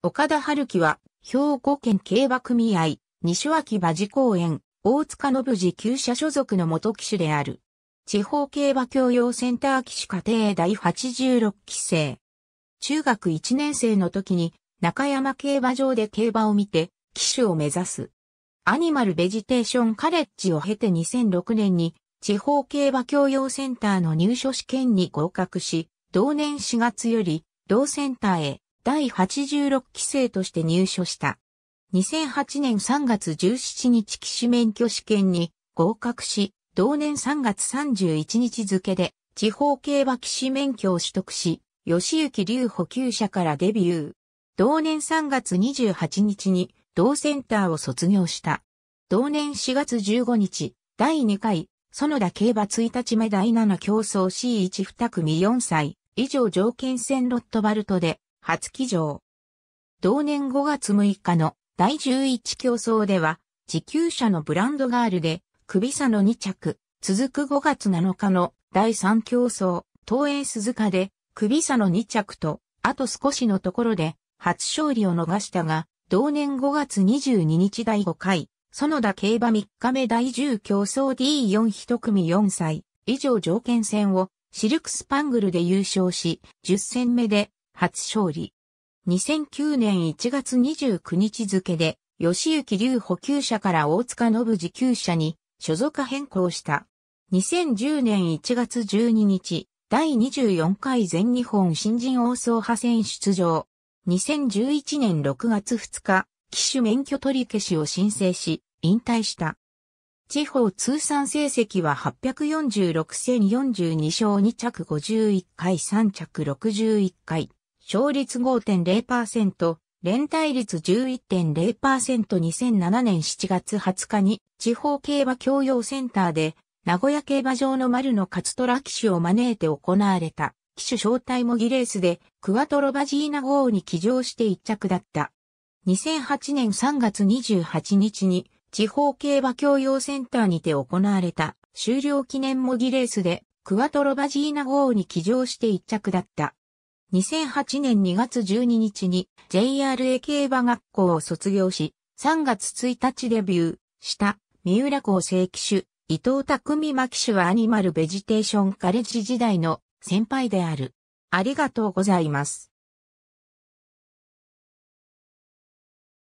岡田春樹は、兵庫県競馬組合、西脇馬事公園、大塚信次旧社所属の元騎手である。地方競馬教養センター騎手家庭第86期生。中学1年生の時に、中山競馬場で競馬を見て、騎手を目指す。アニマルベジテーションカレッジを経て2006年に、地方競馬教養センターの入所試験に合格し、同年4月より、同センターへ第86期生として入所した。2008年3月17日騎士免許試験に合格し、同年3月31日付で地方競馬騎士免許を取得し、吉行竜補給者からデビュー。同年3月28日に同センターを卒業した。同年4月15日、第2回、園田競馬1日目第7競争 C1 2組4歳、以上条件戦ロットバルトで初騎乗。同年5月6日の第11競争では、持久者のブランドガールで、首差の2着、続く5月7日の第3競争、東映鈴鹿で、首差の2着と、あと少しのところで、初勝利を逃したが、同年5月22日第5回、園田競馬3日目第10競争 D4 一組4歳以上条件戦をシルクスパングルで優勝し、10戦目で初勝利。2009年1月29日付で、吉行龍補給者から大塚信次給者に所属変更した。2010年1月12日、第24回全日本新人王総派戦出場。2011年6月2日、機種免許取り消しを申請し、引退した。地方通算成績は846戦42勝2着51回3着61回。勝率5.0%、連帯率 11.0%2007 年7月20日に地方競馬共用センターで名古屋競馬場の丸の勝虎騎手を招いて行われた騎手招待模擬レースでクワトロバジーナ号に騎乗して一着だった。2008年3月28日に地方競馬共用センターにて行われた終了記念模擬レースでクワトロバジーナ号に騎乗して一着だった。2008年2月12日に JRA 競馬学校を卒業し、3月1日デビューした三浦校正騎手、伊藤匠真騎手はアニマルベジテーションカレッジ時代の先輩である。ありがとうございます。